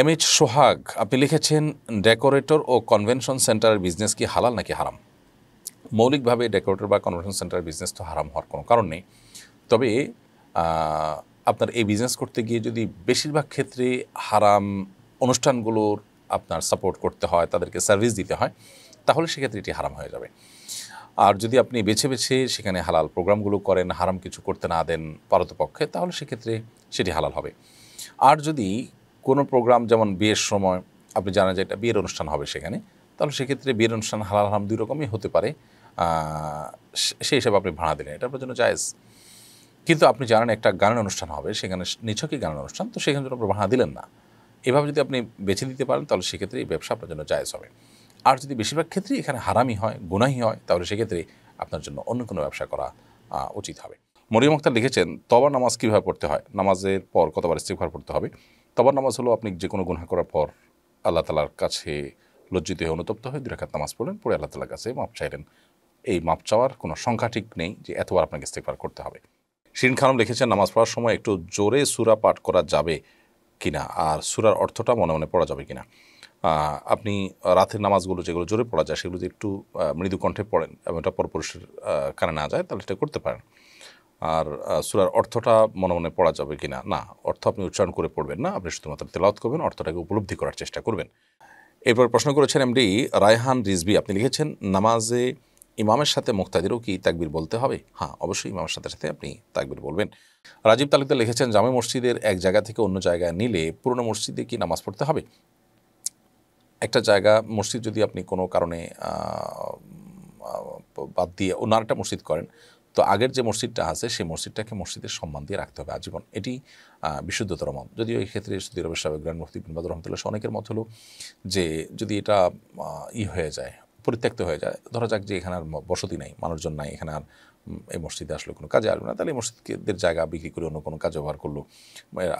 M H Sohag আপনি লিখেছেন decorator ও কনভেনশন সেন্টারের বিজনেস কি হালাল নাকি হারাম মৌলিকভাবে ডেকোরেটর বা কনভেনশন সেন্টারের বিজনেস তো হারাম হওয়ার কোনো কারণ নেই তবে আপনার এই বিজনেস করতে গিয়ে যদি বেশিরভাগ ক্ষেত্রে হারাম অনুষ্ঠানগুলোর আপনার সাপোর্ট করতে হয় তাদেরকে সার্ভিস দিতে হয় তাহলে সেক্ষেত্রে এটি হারাম হয়ে যাবে আর যদি আপনি বেছে বেছে সেখানে হালাল প্রোগ্রামগুলো করেন হারাম কিছু করতে না দেন পারতপক্ষে তাহলে সেক্ষেত্রে সেটি হালাল হবে আর যদি কোনো প্রোগ্রাম যেমন বিয়ের সময় আপনি জানেন যে এটা বিয়ের অনুষ্ঠান হবে সেখানে তাহলে সেক্ষেত্রে বিয়ের অনুষ্ঠান হালাল হারাম দুই রকমই হতে পারে সেই হিসাবে আপনি ভাড়া দিলেন এটা আপনার জন্য জায়জ কিন্তু আপনি জানেন একটা গানের অনুষ্ঠান হবে সেখানে নিছকই গানের অনুষ্ঠান তো সেখানে জন্য আপনি ভাড়া দিলেন না এভাবে যদি আপনি বেছে দিতে পারেন তাহলে সেক্ষেত্রে এই ব্যবসা আপনার জন্য জায়জ হবে আর যদি বেশিরভাগ ক্ষেত্রে এখানে হারামি হয় গুনাহি হয় তাহলে সেক্ষেত্রে আপনার জন্য অন্য কোনো ব্যবসা করা উচিত হবে মরিয়ম আক্তার লিখেছেন তবা নামাজ কীভাবে পড়তে হয় নামাজের পর কতবার ইস্তিফার পড়তে হবে তবার নামাজ হলো আপনি যে কোনো গুণা করার পর আল্লাহ তালার কাছে লজ্জিত হয়ে অনুতপ্ত হয়ে দুই নামাজ পড়লেন পরে আল্লাহ তালার কাছে মাপ চাইলেন এই মাপ চাওয়ার কোনো সংখ্যা ঠিক নেই যে এতবার আপনাকে ইস্তেকবার করতে হবে শিরিন খানম লিখেছেন নামাজ পড়ার সময় একটু জোরে সুরা পাঠ করা যাবে কিনা আর সুরার অর্থটা মনে মনে পড়া যাবে কিনা আপনি রাতের নামাজগুলো যেগুলো জোরে পড়া যায় সেগুলো যদি একটু মৃদু কণ্ঠে পড়েন এবং এটা পরপুরুষের কানে না যায় তাহলে এটা করতে পারেন আর সুরার অর্থটা মনে মনে পড়া যাবে কি না না অর্থ আপনি উচ্চারণ করে পড়বেন না আপনি শুধুমাত্র তেলাওত করবেন অর্থটাকে উপলব্ধি করার চেষ্টা করবেন এরপর প্রশ্ন করেছেন এমডি রায়হান রিজবি আপনি লিখেছেন নামাজে ইমামের সাথে মুক্তাদিরও কি তাকবির বলতে হবে হ্যাঁ অবশ্যই ইমামের সাথে সাথে আপনি তাকবির বলবেন রাজীব তালুকদার লিখেছেন জামে মসজিদের এক জায়গা থেকে অন্য জায়গায় নিলে পুরনো মসজিদে কি নামাজ পড়তে হবে একটা জায়গা মসজিদ যদি আপনি কোনো কারণে বাদ দিয়ে অন্য আরেকটা মসজিদ করেন তো আগের যে মসজিদটা আছে সেই মসজিদটাকে মসজিদের সম্মান দিয়ে রাখতে হবে আজীবন এটি বিশুদ্ধতর মত যদিও এই ক্ষেত্রে সুদীর আরবের সাবেক গ্রান্ড মুফতি বিনবাদ রহমতুল্লাহ অনেকের মত হলো যে যদি এটা ই হয়ে যায় পরিত্যক্ত হয়ে যায় ধরা যাক যে এখানে আর বসতি নাই মানুষজন নাই এখানে আর এই মসজিদে আসলে কোনো কাজে আসবে না তাহলে এই মসজিদদের জায়গা বিক্রি করে অন্য কোনো কাজে ব্যবহার করলো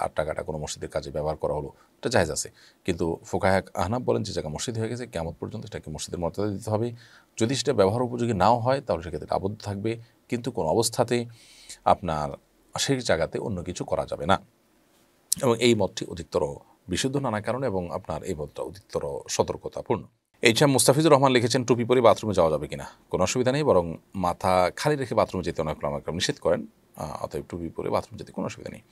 আর টাকাটা কোনো মসজিদের কাজে ব্যবহার করা হলো এটা জাহেজ আছে কিন্তু ফোকাহাক আহনাব বলেন যে জায়গা মসজিদ হয়ে গেছে কেমন পর্যন্ত এটাকে মসজিদের মর্যাদা দিতে হবে যদি সেটা ব্যবহার উপযোগী নাও হয় তাহলে সেক্ষেত্রে আবদ্ধ থাকবে কিন্তু কোনো অবস্থাতে আপনার সেই জায়গাতে অন্য কিছু করা যাবে না এবং এই মতটি অধিকতর বিশুদ্ধ নানা কারণে এবং আপনার এই মতটা অধিকতর সতর্কতাপূর্ণ এইচ এম মুস্তাফিজুর রহমান লিখেছেন টুপি পরে বাথরুমে যাওয়া যাবে কিনা কোনো অসুবিধা নেই বরং মাথা খালি রেখে বাথরুমে যেতে অনেক আমাকে নিষেধ করেন অতএব টুপি পরে বাথরুম যেতে কোনো অসুবিধা নেই